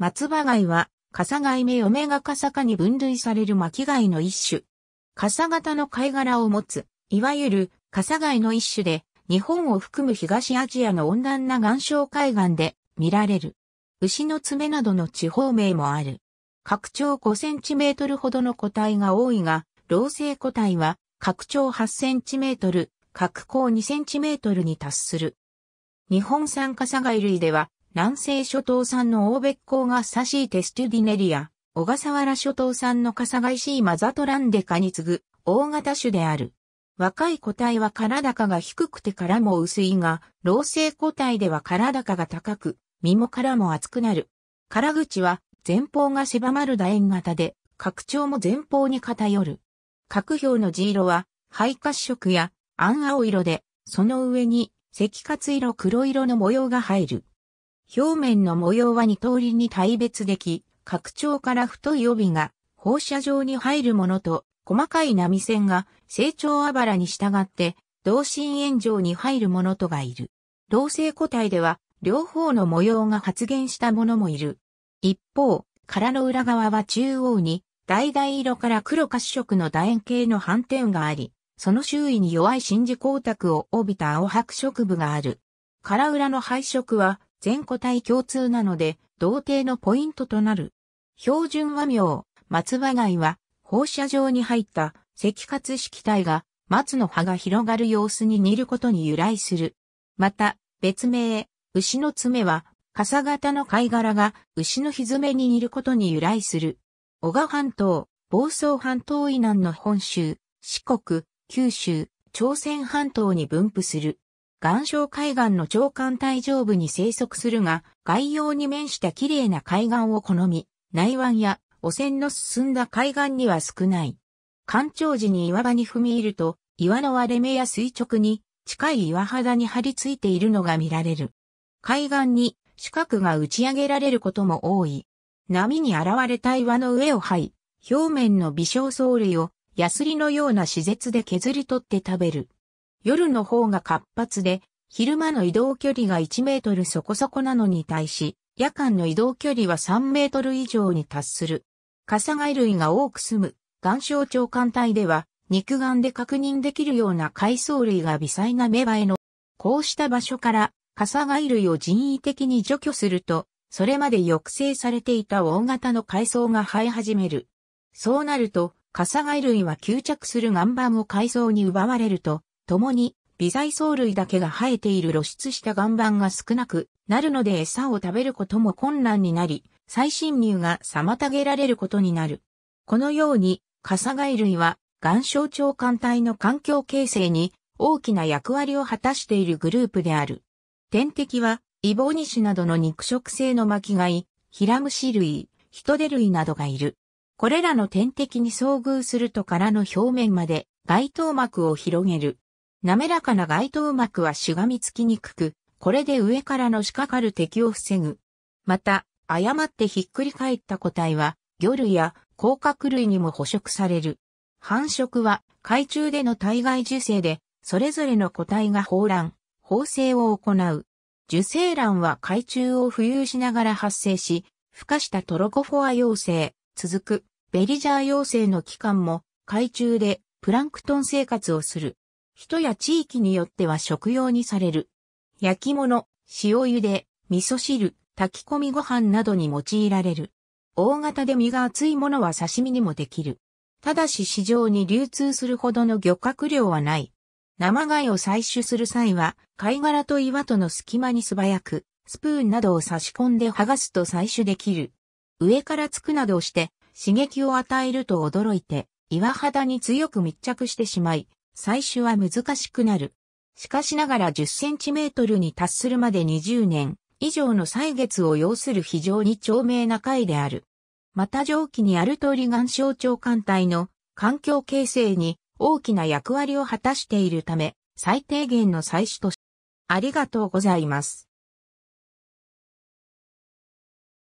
松葉貝は、笠貝目メが笠科に分類される巻貝の一種。笠型の貝殻を持つ、いわゆる笠貝の一種で、日本を含む東アジアの温暖な岩礁海岸で見られる。牛の爪などの地方名もある。拡張5センチメートルほどの個体が多いが、老生個体は、拡張8センチメートル、角高2センチメートルに達する。日本産笠貝類では、南西諸島産の欧別港がサシーテストゥディネリア、小笠原諸島産のカサガイシーマザトランデカに次ぐ大型種である。若い個体は体高が低くて殻も薄いが、老成個体では体高が高く、身も殻も厚くなる。殻口は前方が狭まる楕円型で、拡張も前方に偏る。核表の地色は、肺褐色や暗青色で、その上に赤褐色黒色の模様が入る。表面の模様は二通りに大別でき、拡張から太い帯が放射状に入るものと、細かい波線が成長あばらに従って同心円状に入るものとがいる。同性個体では両方の模様が発現したものもいる。一方、殻の裏側は中央に橙色から黒褐色の楕円形の斑点があり、その周囲に弱い真珠光沢を帯びた青白色部がある。殻裏の配色は全個体共通なので、同定のポイントとなる。標準和名、松葉貝は、放射状に入った赤活式体が、松の葉が広がる様子に似ることに由来する。また、別名、牛の爪は、傘型の貝殻が牛の蹄めに似ることに由来する。小賀半島、房総半島以南の本州、四国、九州、朝鮮半島に分布する。岩礁海岸の長官帯上部に生息するが、外洋に面した綺麗な海岸を好み、内湾や汚染の進んだ海岸には少ない。干潮時に岩場に踏み入ると、岩の割れ目や垂直に近い岩肌に張り付いているのが見られる。海岸に四角が打ち上げられることも多い。波に現れた岩の上を這い、表面の微小藻類をヤスリのような施設で削り取って食べる。夜の方が活発で、昼間の移動距離が1メートルそこそこなのに対し、夜間の移動距離は3メートル以上に達する。カサガイ類が多く住む、岩礁長官帯では、肉眼で確認できるような海藻類が微細な芽生えの、こうした場所から、カサガイ類を人為的に除去すると、それまで抑制されていた大型の海藻が生え始める。そうなると、カサガイ類は吸着する岩盤を海藻に奪われると、共に微細藻類だけが生えている露出した岩盤が少なくなるので餌を食べることも困難になり、再侵入が妨げられることになる。このように、カサガイ類は岩礁長艦隊の環境形成に大きな役割を果たしているグループである。天敵は、イボニシなどの肉食性の巻貝、ヒラムシ類、ヒトデ類などがいる。これらの天敵に遭遇すると殻の表面まで外頭膜を広げる。滑らかな外頭膜はしがみつきにくく、これで上からのしかかる敵を防ぐ。また、誤ってひっくり返った個体は、魚類や甲殻類にも捕食される。繁殖は海中での体外受精で、それぞれの個体が放卵、放生を行う。受精卵は海中を浮遊しながら発生し、孵化したトロコフォア幼精、続くベリジャー幼精の期間も海中でプランクトン生活をする。人や地域によっては食用にされる。焼き物、塩茹で、味噌汁、炊き込みご飯などに用いられる。大型で身が厚いものは刺身にもできる。ただし市場に流通するほどの漁獲量はない。生貝を採取する際は、貝殻と岩との隙間に素早く、スプーンなどを差し込んで剥がすと採取できる。上からつくなどして、刺激を与えると驚いて、岩肌に強く密着してしまい、採取は難しくなる。しかしながら10センチメートルに達するまで20年以上の歳月を要する非常に長命な回である。また上記にある通り岩礁長艦隊の環境形成に大きな役割を果たしているため最低限の採取としありがとうございます。